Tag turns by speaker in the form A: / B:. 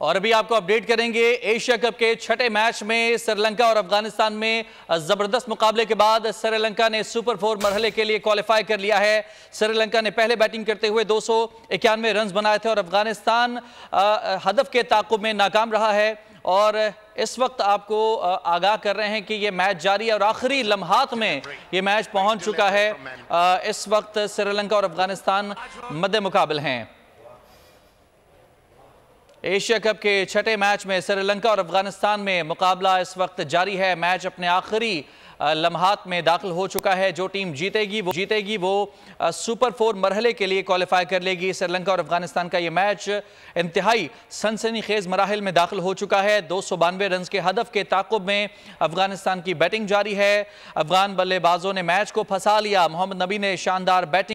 A: और अभी आपको अपडेट करेंगे एशिया कप के छठे मैच में श्रीलंका और अफगानिस्तान में जबरदस्त मुकाबले के बाद श्रीलंका ने सुपर फोर मरहले के लिए क्वालिफाई कर लिया है श्रीलंका ने पहले बैटिंग करते हुए दो सौ रन बनाए थे और अफगानिस्तान हदफ के ताकुब में नाकाम रहा है और इस वक्त आपको आगाह कर रहे हैं कि ये मैच जारी है और आखिरी लम्हात में ये मैच पहुंच चुका है इस वक्त श्रीलंका और अफगानिस्तान मद्दे मुकाबल हैं एशिया कप के छठे मैच में श्रीलंका और अफगानिस्तान में मुकाबला इस वक्त जारी है मैच अपने आखिरी लम्हात में दाखिल हो चुका है जो टीम जीतेगी वो जीतेगी वो सुपर फोर मरहले के लिए क्वालिफाई कर लेगी श्रीलंका और अफगानिस्तान का ये मैच इंतहाई सनसनी खेज मराहल में दाखिल हो चुका है दो सौ बानवे रन के हदफ के ताकुब में अफगानिस्तान की बैटिंग जारी है अफगान बल्लेबाजों ने मैच को फंसा लिया मोहम्मद नबी ने शानदार बैटिंग